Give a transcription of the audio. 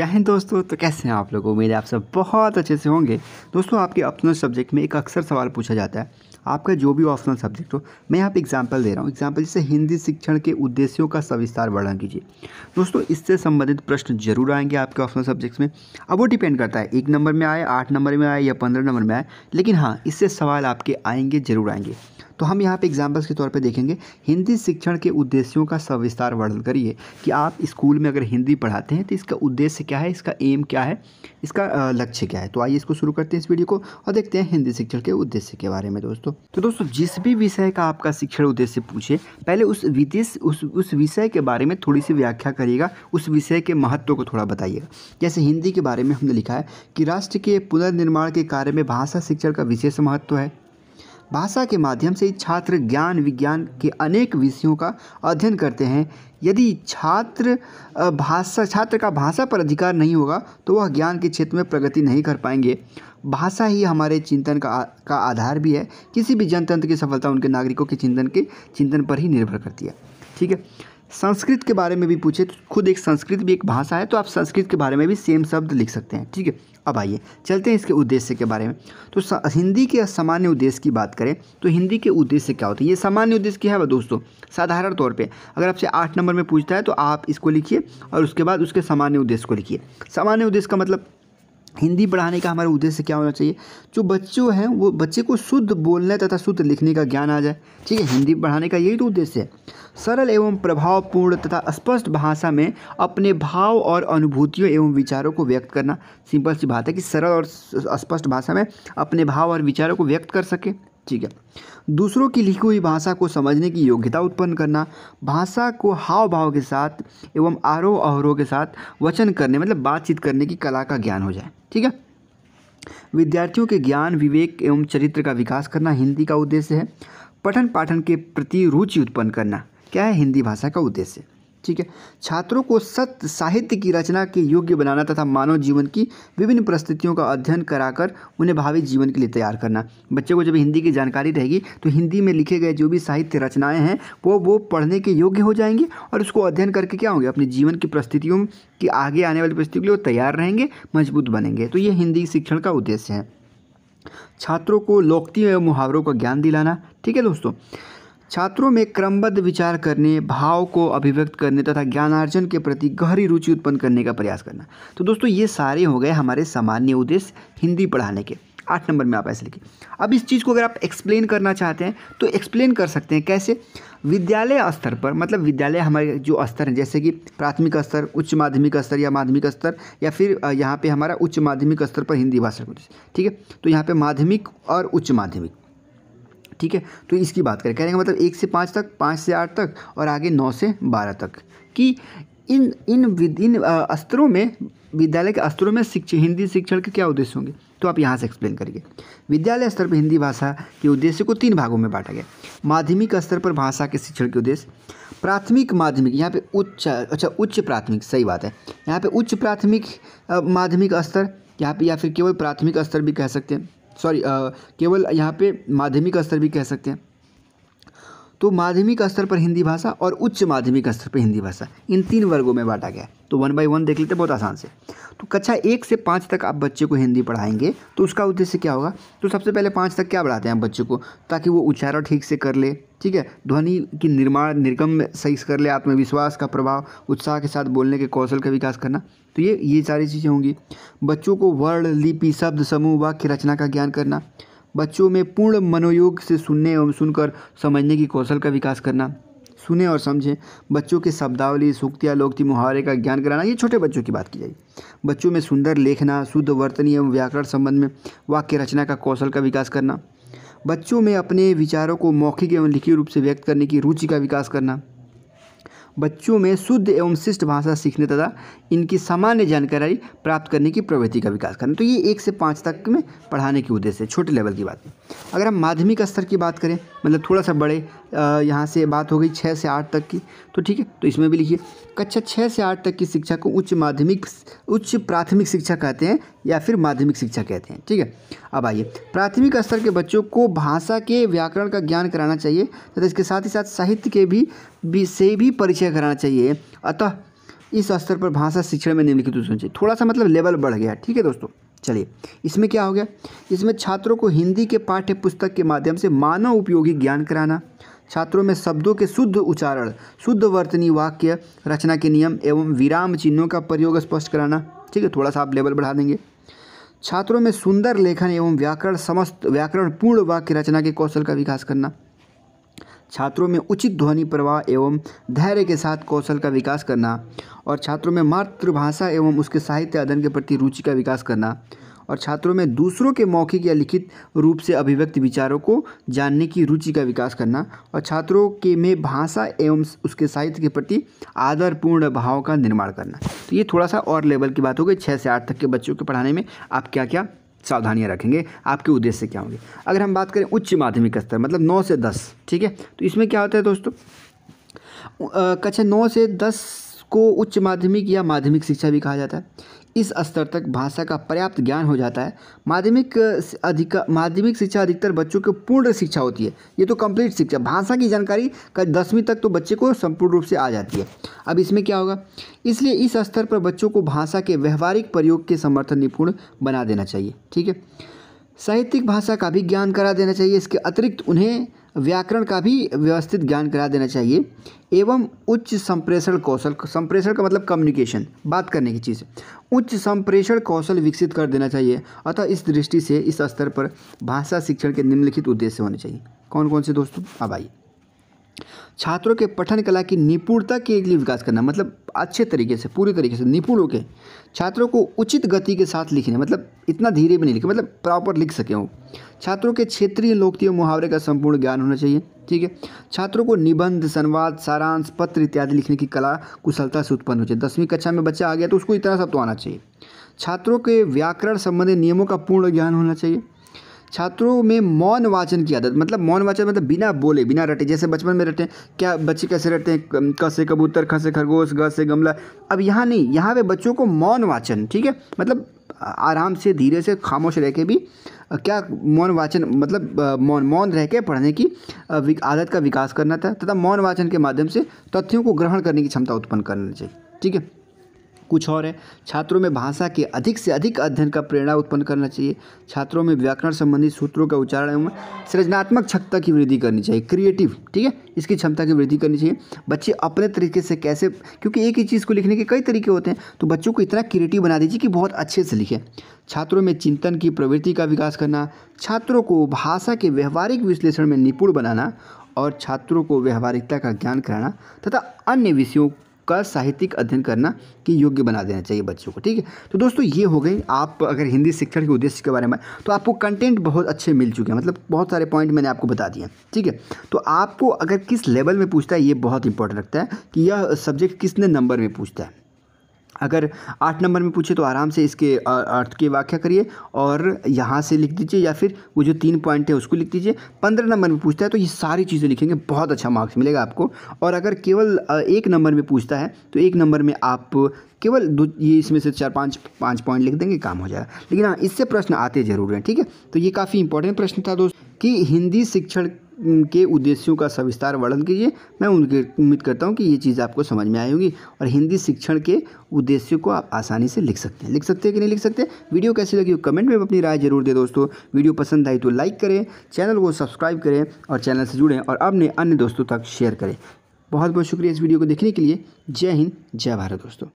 क्या हिंद दोस्तों तो कैसे हैं आप लोग उम्मीद है आप सब बहुत अच्छे से होंगे दोस्तों आपके ऑप्शनल सब्जेक्ट में एक अक्सर सवाल पूछा जाता है आपका जो भी ऑप्शनल सब्जेक्ट हो मैं यहाँ पे एग्जांपल दे रहा हूँ एग्जांपल जैसे हिंदी शिक्षण के उद्देश्यों का सविस्तार वर्णन कीजिए दोस्तों इससे संबंधित प्रश्न जरूर आएंगे आपके ऑप्शनल सब्जेक्ट्स में अब वो डिपेंड करता है एक नंबर में आए आठ नंबर में आए या पंद्रह नंबर में आए लेकिन हाँ इससे सवाल आपके आएंगे जरूर आएंगे तो हम यहाँ पे एग्जाम्पल्स के तौर पे देखेंगे हिंदी शिक्षण के उद्देश्यों का सविस्तार वर्णन करिए कि आप स्कूल में अगर हिंदी पढ़ाते हैं तो इसका उद्देश्य क्या है इसका एम क्या है इसका लक्ष्य क्या है तो आइए इसको शुरू करते हैं इस वीडियो को और देखते हैं हिंदी शिक्षण के उद्देश्य के बारे में दोस्तों तो दोस्तों जिस भी विषय का आपका शिक्षण उद्देश्य पूछे पहले उस विदेश उस उस विषय के बारे में थोड़ी सी व्याख्या करिएगा उस विषय के महत्व को थोड़ा बताइएगा जैसे हिंदी के बारे में हमने लिखा है कि राष्ट्र के पुनर्निर्माण के कार्य में भाषा शिक्षण का विशेष महत्व है भाषा के माध्यम से छात्र ज्ञान विज्ञान के अनेक विषयों का अध्ययन करते हैं यदि छात्र भाषा छात्र का भाषा पर अधिकार नहीं होगा तो वह ज्ञान के क्षेत्र में प्रगति नहीं कर पाएंगे भाषा ही हमारे चिंतन का का आधार भी है किसी भी जनतंत्र की सफलता उनके नागरिकों के चिंतन के चिंतन पर ही निर्भर करती है ठीक है संस्कृत के बारे में भी पूछे तो खुद एक संस्कृत भी एक भाषा है तो आप संस्कृत के बारे में भी सेम शब्द लिख सकते हैं ठीक है अब आइए चलते हैं इसके उद्देश्य के बारे में तो हिंदी के सामान्य उद्देश्य की बात करें तो हिंदी के उद्देश्य क्या होते हैं ये सामान्य उद्देश्य क्या है दोस्तों साधारण तौर पर अगर आपसे आठ नंबर में पूछता है तो आप इसको लिखिए और उसके बाद उसके सामान्य उद्देश्य को लिखिए सामान्य उद्देश्य का मतलब हिंदी पढ़ाने का हमारा उद्देश्य क्या होना चाहिए जो बच्चों हैं वो बच्चे को शुद्ध बोलने तथा शुद्ध लिखने का ज्ञान आ जाए ठीक है हिंदी पढ़ाने का यही तो उद्देश्य है सरल एवं प्रभावपूर्ण तथा स्पष्ट भाषा में अपने भाव और अनुभूतियों एवं विचारों को व्यक्त करना सिंपल सी बात है कि सरल और स्पष्ट भाषा में अपने भाव और विचारों को व्यक्त कर सके ठीक है दूसरों की लिखी हुई भाषा को समझने की योग्यता उत्पन्न करना भाषा को हाव भाव के साथ एवं आरोह अवरोह के साथ वचन करने मतलब बातचीत करने की कला का ज्ञान हो जाए ठीक है विद्यार्थियों के ज्ञान विवेक एवं चरित्र का विकास करना हिंदी का उद्देश्य है पठन पाठन के प्रति रुचि उत्पन्न करना क्या है हिंदी भाषा का उद्देश्य ठीक है छात्रों को सत्य साहित्य की रचना के योग्य बनाना तथा मानव जीवन की विभिन्न परिस्थितियों का अध्ययन कराकर उन्हें भावी जीवन के लिए तैयार करना बच्चे को जब हिंदी की जानकारी रहेगी तो हिंदी में लिखे गए जो भी साहित्य रचनाएं हैं वो वो पढ़ने के योग्य हो जाएंगे और उसको अध्ययन करके क्या होंगे अपने जीवन की परिस्थितियों की आगे आने वाली परिस्थितियों के लिए तैयार रहेंगे मजबूत बनेंगे तो ये हिंदी शिक्षण का उद्देश्य है छात्रों को लोकती एवं मुहावरों का ज्ञान दिलाना ठीक है दोस्तों छात्रों में क्रमबद्ध विचार करने भाव को अभिव्यक्त करने तथा ज्ञानार्जन के प्रति गहरी रुचि उत्पन्न करने का प्रयास करना तो दोस्तों ये सारे हो गए हमारे सामान्य उद्देश्य हिंदी पढ़ाने के आठ नंबर में आप ऐसे लिखिए अब इस चीज़ को अगर आप एक्सप्लेन करना चाहते हैं तो एक्सप्लेन कर सकते हैं कैसे विद्यालय स्तर पर मतलब विद्यालय हमारे जो स्तर हैं जैसे कि प्राथमिक स्तर उच्च माध्यमिक स्तर या माध्यमिक स्तर या फिर यहाँ पे हमारा उच्च माध्यमिक स्तर पर हिंदी भाषा को ठीक है तो यहाँ पे माध्यमिक और उच्च माध्यमिक ठीक है तो इसकी बात करें कहने का मतलब एक से पाँच तक पाँच से आठ तक और आगे नौ से बारह तक कि इन इन इन स्तरों में विद्यालय के स्तरों में शिक्षा हिंदी शिक्षण के क्या उद्देश्य होंगे तो आप यहाँ से एक्सप्लेन करिए विद्यालय स्तर पर हिंदी भाषा के उद्देश्य को तीन भागों में बांटा गया माध्यमिक स्तर पर भाषा के शिक्षण के उद्देश्य प्राथमिक माध्यमिक यहाँ पे उच्च अच्छा उच्च प्राथमिक सही बात है यहाँ पे उच्च प्राथमिक माध्यमिक स्तर यहाँ पे या फिर केवल प्राथमिक स्तर भी कह सकते हैं सॉरी केवल यहाँ पे माध्यमिक स्तर भी कह सकते हैं तो माध्यमिक स्तर पर हिंदी भाषा और उच्च माध्यमिक स्तर पर हिंदी भाषा इन तीन वर्गों में बांटा गया तो वन बाई वन देख लेते हैं बहुत आसान से तो कक्षा एक से पाँच तक आप बच्चे को हिंदी पढ़ाएंगे तो उसका उद्देश्य क्या होगा तो सबसे पहले पाँच तक क्या पढ़ाते हैं आप बच्चे को ताकि वो उच्चारण ठीक से कर ले ठीक है ध्वनि की निर्माण निर्गम सही से कर ले आत्मविश्वास का प्रभाव उत्साह के साथ बोलने के कौशल का विकास करना तो ये ये सारी चीज़ें होंगी बच्चों को वर्ण लिपि शब्द समूह वाक्य रचना का ज्ञान करना बच्चों में पूर्ण मनोयोग से सुनने एवं सुनकर समझने की कौशल का विकास करना सुने और समझें बच्चों के शब्दावली सूक्तियाँ लोकती मुहावरे का ज्ञान कराना ये छोटे बच्चों की बात की जाएगी बच्चों में सुंदर लेखना शुद्ध वर्तनी एवं व्याकरण संबंध में वाक्य रचना का कौशल का विकास करना बच्चों में अपने विचारों को मौखिक एवं लिखित रूप से व्यक्त करने की रुचि का विकास करना बच्चों में शुद्ध एवं शिष्ट भाषा सीखने तथा इनकी सामान्य जानकारी प्राप्त करने की प्रवृत्ति का विकास करना तो ये एक से पाँच तक में पढ़ाने के उद्देश्य है छोटे लेवल की बात है अगर हम माध्यमिक स्तर की बात करें मतलब थोड़ा सा बड़े यहाँ से बात हो गई छः से आठ तक की तो ठीक है तो इसमें भी लिखिए कक्षा छः से आठ तक की शिक्षा को उच्च माध्यमिक उच्च प्राथमिक शिक्षा कहते हैं या फिर माध्यमिक शिक्षा कहते हैं ठीक है अब आइए प्राथमिक स्तर के बच्चों को भाषा के व्याकरण का ज्ञान कराना चाहिए तथा तो इसके साथ ही साथ साहित्य के भी, भी से भी परिचय कराना चाहिए अतः इस स्तर पर भाषा शिक्षण में निम्नलिखित होना चाहिए थोड़ा सा मतलब लेवल बढ़ गया ठीक है दोस्तों चलिए इसमें क्या हो गया इसमें छात्रों को हिंदी के पाठ्य पुस्तक के माध्यम से मानव उपयोगी ज्ञान कराना छात्रों में शब्दों के शुद्ध उच्चारण शुद्ध वर्तनी वाक्य रचना के नियम एवं विराम चिन्हों का प्रयोग स्पष्ट कराना ठीक है थोड़ा सा आप लेवल बढ़ा देंगे छात्रों में सुंदर लेखन एवं व्याकरण समस्त व्याकरण पूर्ण वाक्य रचना के कौशल का विकास करना छात्रों में उचित ध्वनि प्रवाह एवं धैर्य के साथ कौशल का विकास करना और छात्रों में मातृभाषा एवं उसके साहित्य अध्ययन के प्रति रुचि का विकास करना और छात्रों में दूसरों के मौखिक या लिखित रूप से अभिव्यक्त विचारों को जानने की रुचि का विकास करना और छात्रों के में भाषा एवं उसके साहित्य के प्रति आदरपूर्ण भाव का निर्माण करना तो ये थोड़ा सा और लेवल की बात हो गई छः से आठ तक के बच्चों के पढ़ाने में आप क्या क्या सावधानियाँ रखेंगे आपके उद्देश्य क्या होंगे अगर हम बात करें उच्च माध्यमिक स्तर मतलब नौ से दस ठीक है तो इसमें क्या होता है दोस्तों कक्षा नौ से दस को उच्च माध्यमिक या माध्यमिक शिक्षा भी कहा जाता है इस स्तर तक भाषा का पर्याप्त ज्ञान हो जाता है माध्यमिक अधिक माध्यमिक शिक्षा अधिकतर बच्चों को पूर्ण शिक्षा होती है ये तो कंप्लीट शिक्षा भाषा की जानकारी का दसवीं तक तो बच्चे को संपूर्ण रूप से आ जाती है अब इसमें क्या होगा इसलिए इस स्तर पर बच्चों को भाषा के व्यवहारिक प्रयोग के समर्थन निपुण बना देना चाहिए ठीक है साहित्यिक भाषा का भी ज्ञान करा देना चाहिए इसके अतिरिक्त उन्हें व्याकरण का भी व्यवस्थित ज्ञान करा देना चाहिए एवं उच्च संप्रेषण कौशल संप्रेषण का मतलब कम्युनिकेशन बात करने की चीज़ उच्च संप्रेषण कौशल विकसित कर देना चाहिए अतः इस दृष्टि से इस स्तर पर भाषा शिक्षण के निम्नलिखित उद्देश्य होने चाहिए कौन कौन से दोस्तों अब आइए छात्रों के पठन कला की निपुणता के लिए विकास करना मतलब अच्छे तरीके से पूरे तरीके से निपुण होकर छात्रों को उचित गति के साथ लिखने मतलब इतना धीरे भी नहीं लिखे मतलब प्रॉपर लिख सकें हो छात्रों के क्षेत्रीय लोकतीय मुहावरे का संपूर्ण ज्ञान होना चाहिए ठीक है छात्रों को निबंध संवाद सारांश पत्र इत्यादि लिखने की कला कुशलता से उत्पन्न हो चाहिए दसवीं कक्षा में बच्चा आ गया तो उसको इतना सब तो आना चाहिए छात्रों के व्याकरण संबंधी नियमों का पूर्ण ज्ञान होना चाहिए छात्रों में मौन वाचन की आदत मतलब मौन वाचन मतलब बिना बोले बिना रटे जैसे बचपन में रटे क्या बच्चे कैसे रटते हैं क से कबूतर ख से खरगोश ग से गमला अब यहाँ नहीं यहाँ पे बच्चों को मौन वाचन ठीक है मतलब आराम से धीरे से खामोश रह के भी क्या मौन वाचन मतलब मौन मौन रह के पढ़ने की आदत का विकास करना था तथा मौन वाचन के माध्यम से तथ्यों को ग्रहण करने की क्षमता उत्पन्न करनी चाहिए ठीक है कुछ और है छात्रों में भाषा के अधिक से अधिक अध्ययन का प्रेरणा उत्पन्न करना चाहिए छात्रों में व्याकरण संबंधी सूत्रों का उच्चारण एवं सृजनात्मक क्षमता की वृद्धि करनी चाहिए क्रिएटिव ठीक है इसकी क्षमता की वृद्धि करनी चाहिए बच्चे अपने तरीके से कैसे क्योंकि एक ही चीज़ को लिखने के कई तरीके होते हैं तो बच्चों को इतना क्रिएटिव बना दीजिए कि बहुत अच्छे से लिखें छात्रों में चिंतन की प्रवृत्ति का विकास करना छात्रों को भाषा के व्यवहारिक विश्लेषण में निपुण बनाना और छात्रों को व्यवहारिकता का ज्ञान कराना तथा अन्य विषयों का साहित्यिक अध्ययन करना कि योग्य बना देना चाहिए बच्चों को ठीक है तो दोस्तों ये हो गई आप अगर हिंदी शिक्षण के उद्देश्य के बारे में तो आपको कंटेंट बहुत अच्छे मिल चुके हैं मतलब बहुत सारे पॉइंट मैंने आपको बता दिए ठीक है तो आपको अगर किस लेवल में पूछता है ये बहुत इंपॉर्टेंट लगता है कि यह सब्जेक्ट किसने नंबर में पूछता है अगर आठ नंबर में पूछे तो आराम से इसके अर्थ की व्याख्या करिए और यहाँ से लिख दीजिए या फिर वो जो तीन पॉइंट है उसको लिख दीजिए पंद्रह नंबर में पूछता है तो ये सारी चीज़ें लिखेंगे बहुत अच्छा मार्क्स मिलेगा आपको और अगर केवल एक नंबर में पूछता है तो एक नंबर में आप केवल दो ये इसमें से चार पाँच पाँच पॉइंट लिख देंगे काम हो जाएगा लेकिन हाँ इससे प्रश्न आते ज़रूर हैं ठीक है तो ये काफ़ी इंपॉर्टेंट प्रश्न था दोस्त कि हिंदी शिक्षण के उद्देश्यों का सविस्तार वर्णन कीजिए मैं उनके उम्मीद करता हूँ कि ये चीज़ आपको समझ में आएगी और हिंदी शिक्षण के उद्देश्यों को आप आसानी से लिख सकते हैं लिख सकते हैं कि नहीं लिख सकते वीडियो कैसी लगी कमेंट में अपनी राय जरूर दें दोस्तों वीडियो पसंद आई तो लाइक करें चैनल को सब्सक्राइब करें और चैनल से जुड़ें और अपने अन्य दोस्तों तक शेयर करें बहुत बहुत शुक्रिया इस वीडियो को देखने के लिए जय हिंद जय भारत दोस्तों